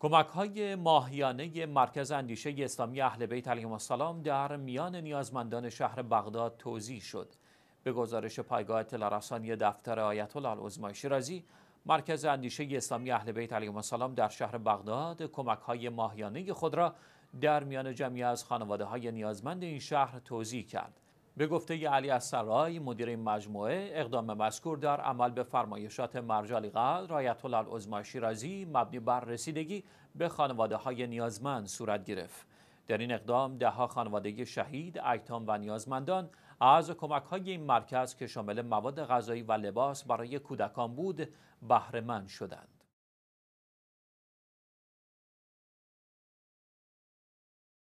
کمک های ماهیانه مرکز اندیشه اسلامی اهل بیت علیهم السلام در میان نیازمندان شهر بغداد توضیح شد. به گزارش پایگاه اطلاع رسانی دفتر آیت الله شیرازی، مرکز اندیشه اسلامی اهل بیت علیهم السلام در شهر بغداد کمک های ماهیانه خود را در میان جمعی از خانواده های نیازمند این شهر توضیح کرد. به گفته علی از مدیر این مجموعه اقدام مذکور در عمل به فرمایشات مرجع قدر آیت الله شیرازی مبنی بر رسیدگی به خانواده های نیازمند صورت گرفت در این اقدام دهها خانواده شهید ایتام و نیازمندان از کمک های این مرکز که شامل مواد غذایی و لباس برای کودکان بود بهره شدند